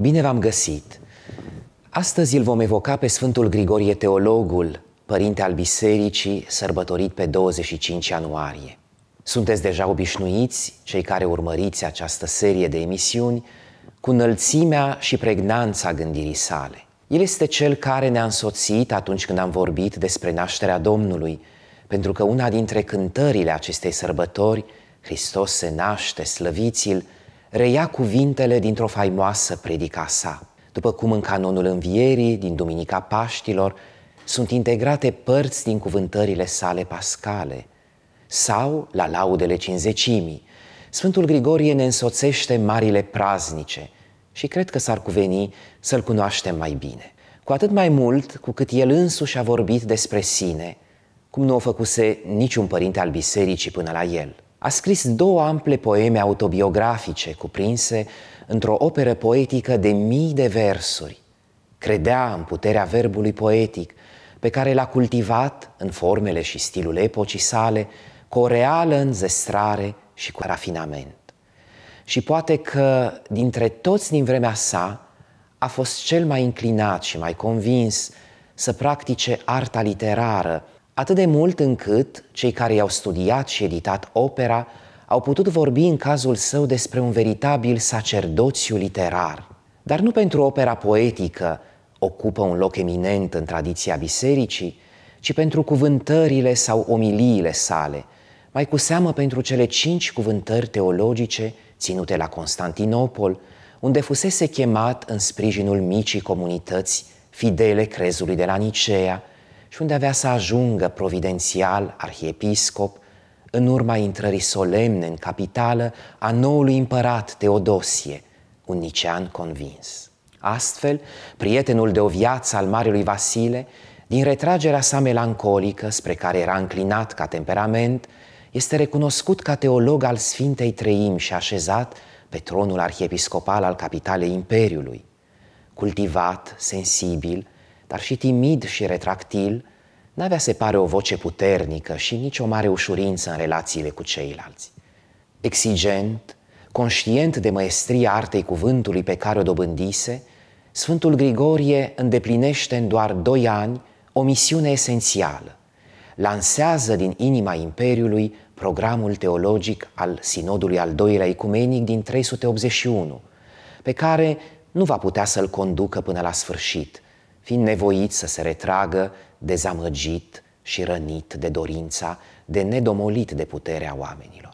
Bine v-am găsit! Astăzi îl vom evoca pe Sfântul Grigorie Teologul, părinte al bisericii, sărbătorit pe 25 ianuarie. Sunteți deja obișnuiți, cei care urmăriți această serie de emisiuni, cu înălțimea și pregnanța gândirii sale. El este cel care ne-a însoțit atunci când am vorbit despre nașterea Domnului, pentru că una dintre cântările acestei sărbători, Hristos se naște, slăviți-l, reia cuvintele dintr-o faimoasă predica sa, după cum în canonul învierii din Duminica Paștilor sunt integrate părți din cuvântările sale pascale, sau la laudele cinzecimii. Sfântul Grigorie ne însoțește marile praznice și cred că s-ar cuveni să-l cunoaștem mai bine. Cu atât mai mult cu cât el însuși a vorbit despre sine, cum nu o făcuse niciun părinte al bisericii până la el – a scris două ample poeme autobiografice cuprinse într-o operă poetică de mii de versuri. Credea în puterea verbului poetic, pe care l-a cultivat în formele și stilul epocii sale, cu o reală înzestrare și cu rafinament. Și poate că, dintre toți din vremea sa, a fost cel mai înclinat și mai convins să practice arta literară atât de mult încât cei care i-au studiat și editat opera au putut vorbi în cazul său despre un veritabil sacerdoțiu literar. Dar nu pentru opera poetică ocupă un loc eminent în tradiția bisericii, ci pentru cuvântările sau omiliile sale, mai cu seamă pentru cele cinci cuvântări teologice ținute la Constantinopol, unde fusese chemat în sprijinul micii comunități fidele crezului de la Nicea, și unde avea să ajungă providențial arhiepiscop în urma intrării solemne în capitală a noului împărat Teodosie, un nicean convins. Astfel, prietenul de o viață al Marelui Vasile, din retragerea sa melancolică, spre care era înclinat ca temperament, este recunoscut ca teolog al Sfintei Treimi și așezat pe tronul arhiepiscopal al capitalei Imperiului. Cultivat, sensibil, dar și timid și retractil, n-avea se pare o voce puternică și nici o mare ușurință în relațiile cu ceilalți. Exigent, conștient de măestria artei cuvântului pe care o dobândise, Sfântul Grigorie îndeplinește în doar doi ani o misiune esențială. Lansează din inima Imperiului programul teologic al Sinodului al doilea ecumenic din 381, pe care nu va putea să-l conducă până la sfârșit – fiind nevoit să se retragă, dezamăgit și rănit de dorința, de nedomolit de puterea oamenilor.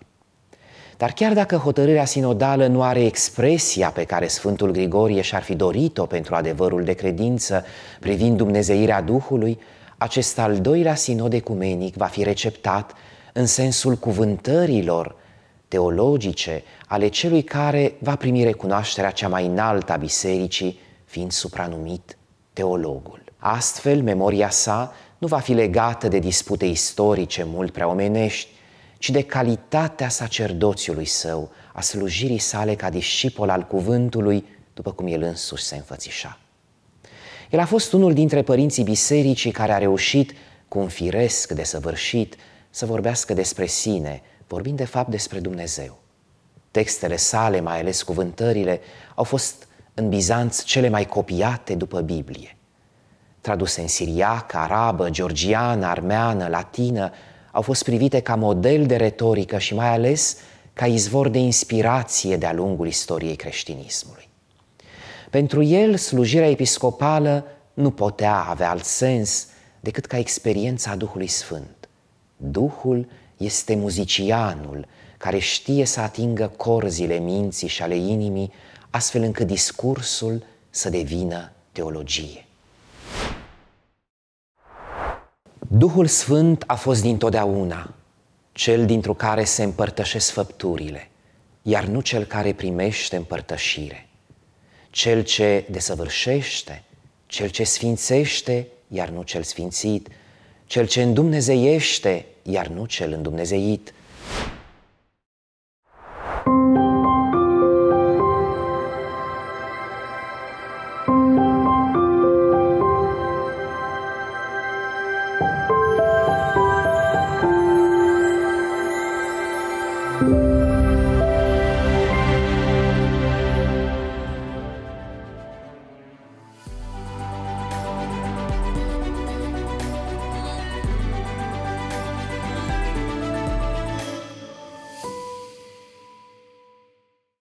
Dar chiar dacă hotărârea sinodală nu are expresia pe care Sfântul Grigorie și-ar fi dorit-o pentru adevărul de credință privind dumnezeirea Duhului, acest al doilea sinod ecumenic va fi receptat în sensul cuvântărilor teologice ale celui care va primi recunoașterea cea mai înaltă a bisericii, fiind supranumit teologul. Astfel, memoria sa nu va fi legată de dispute istorice mult prea omenești, ci de calitatea sacerdoțiului său, a slujirii sale ca discipol al cuvântului, după cum el însuși se înfățișa. El a fost unul dintre părinții bisericii care a reușit, cu un firesc săvârșit, să vorbească despre sine, vorbind de fapt despre Dumnezeu. Textele sale, mai ales cuvântările, au fost în Bizanț cele mai copiate după Biblie. Traduse în siriacă, arabă, georgiană, armeană, latină, au fost privite ca model de retorică și mai ales ca izvor de inspirație de-a lungul istoriei creștinismului. Pentru el, slujirea episcopală nu putea avea alt sens decât ca experiența Duhului Sfânt. Duhul este muzicianul care știe să atingă corzile minții și ale inimii astfel încât discursul să devină teologie. Duhul Sfânt a fost dintotdeauna cel dintr-o care se împărtășesc făpturile, iar nu cel care primește împărtășire. Cel ce desăvârșește, cel ce sfințește, iar nu cel sfințit, cel ce îndumnezeiește, iar nu cel îndumnezeit,